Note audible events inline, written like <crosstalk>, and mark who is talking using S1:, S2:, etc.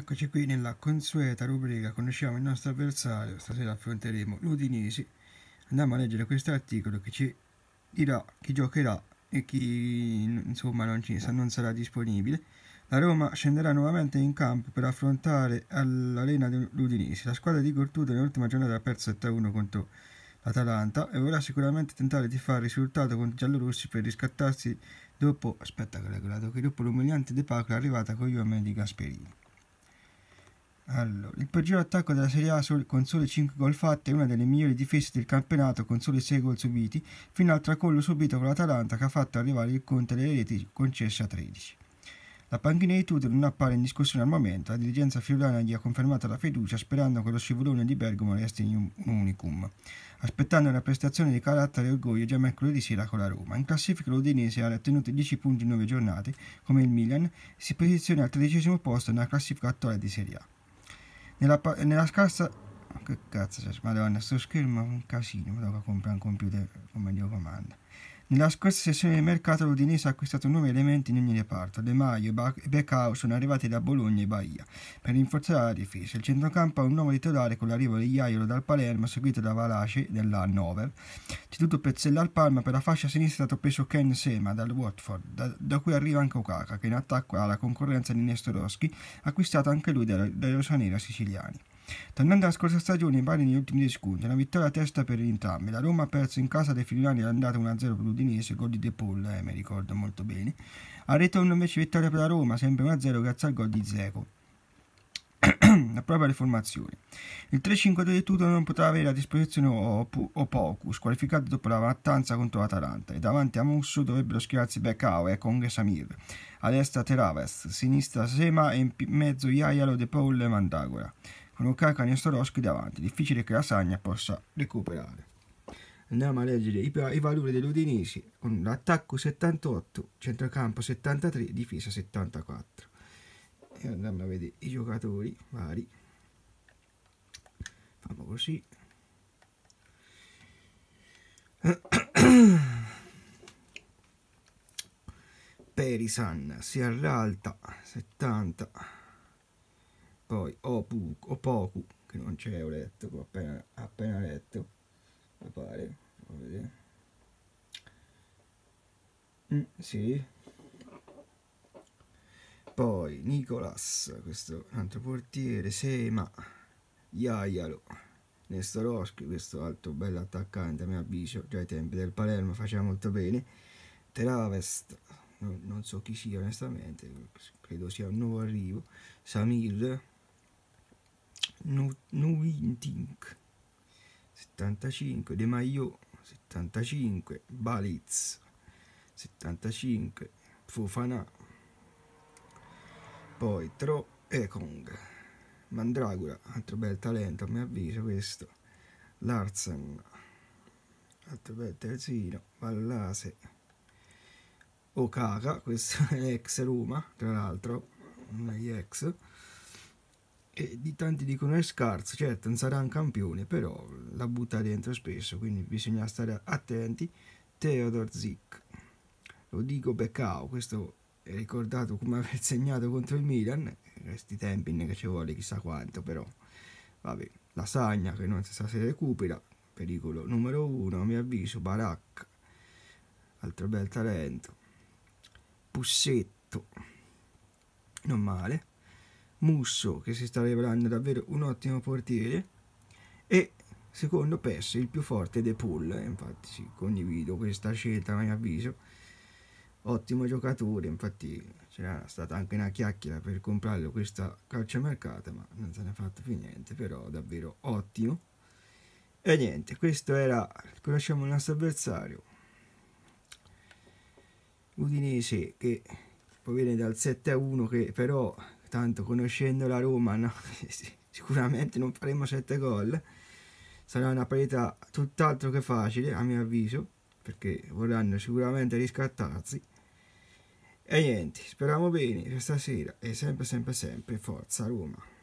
S1: Eccoci qui nella consueta rubrica Conosciamo il nostro avversario, stasera affronteremo l'Udinese. Andiamo a leggere questo articolo che ci dirà chi giocherà e chi insomma non, ci, non sarà disponibile. La Roma scenderà nuovamente in campo per affrontare l'arena dell'Udinese. La squadra di Cortudo nell'ultima giornata ha perso 7-1 contro l'Atalanta e vorrà sicuramente tentare di fare risultato contro i giallorossi per riscattarsi dopo, aspetta, dopo l'umiliante debacle arrivata con gli uomini di Gasperini. Allora, il peggior attacco della Serie A con sole 5 gol fatti è una delle migliori difese del campionato con sole 6 gol subiti, fino al tracollo subito con l'Atalanta che ha fatto arrivare il conto delle reti concesse a 13. La panchina di Tudor non appare in discussione al momento, la dirigenza friulana gli ha confermato la fiducia sperando che lo scivolone di Bergamo resti in un unicum, aspettando una prestazione di carattere e orgoglio già mercoledì sera con la Roma. In classifica l'Udinese ha ottenuto 10 punti in 9 giornate, come il Milan, si posiziona al tredicesimo posto nella classifica attuale di Serie A. Nella, nella scarsa... che cazzo c'è? Cioè, madonna, sto schermo è un casino, devo comprare un computer come Dio comanda. Nella scorsa sessione di mercato l'Udinese ha acquistato nuovi elementi in ogni reparto. De Maio e Becao sono arrivati da Bologna e Bahia per rinforzare la difesa. Il centrocampo ha un nuovo titolare con l'arrivo di Iaiolo dal Palermo, seguito da Valace dell'Hannover. Ceduto Pezzella al Palma per la fascia sinistra è stato preso Ken Sema dal Watford, da, da cui arriva anche Okaka, che in attacco alla concorrenza di Nestorowski, acquistato anche lui dai rosanera siciliani. Tornando alla scorsa stagione, i pari negli ultimi 10 punti, una vittoria a testa per entrambi. La Roma ha perso in casa dei Friulani andata 1-0 per l'Udinese, gol di De Paul, eh, mi ricordo molto bene. Al ritorno invece vittoria per la Roma, sempre 1-0 grazie al gol di Zeco. <clears throat> la propria riformazione. Il 3-5-2 di Tuto non potrà avere a disposizione Opoku, squalificato dopo la mattanza contro l'Atalanta, e davanti a Musso dovrebbero schierarsi Becao e eh, Kong Samir, a destra Teraves, sinistra Sema e in mezzo Iaialo, De Paul e Mandagora con un carico Nestorowski davanti, difficile che la Sagna possa recuperare. Andiamo a leggere i, i valori dell'Udinese con l'attacco 78, centrocampo 73, difesa 74. E andiamo a vedere i giocatori vari. Fanno così. <coughs> Perisan si all'alta 70 poi Opu, Opoku, che non c'è, ho letto, ho appena, appena letto, mi pare, mm, sì. Poi Nicolas, questo altro portiere, Sema, Iaialo, Nestoroschi, questo altro bello attaccante, a mio avviso, già ai tempi del Palermo faceva molto bene, Travest, non, non so chi sia onestamente, credo sia un nuovo arrivo, Samir, Nuintink 75, De Maio 75, Baliz 75, Fofana, poi Tro Ekong, Mandragora, altro bel talento a mio avviso questo, Larsen, altro bel terzino, Vallase, Okaka, questo <laughs> è ex Roma, tra l'altro, non è ex, e di tanti dicono è scarso, certo non sarà un campione, però la butta dentro spesso, quindi bisogna stare attenti. Teodor Zic, lo dico Beccao, questo è ricordato come <laughs> aver segnato contro il Milan, in questi tempi ne che ci vuole chissà quanto, però vabbè, la Sagna che non si sa se recupera, pericolo numero uno, a mio avviso, Baracca, altro bel talento, Pussetto, non male, Musso che si sta rivelando davvero un ottimo portiere e secondo Pes il più forte De Paul, infatti sì, condivido questa scelta a mio avviso, ottimo giocatore, infatti c'era stata anche una chiacchiera per comprarlo questa calciomercata ma non se ne è fatto più niente, però davvero ottimo. E niente, questo era, conosciamo il nostro avversario, Udinese che poi viene dal 7 a 1 che però tanto conoscendo la Roma no? <laughs> sicuramente non faremo 7 gol sarà una parità tutt'altro che facile a mio avviso perché vorranno sicuramente riscattarsi e niente speriamo bene questa sera e sempre sempre sempre forza Roma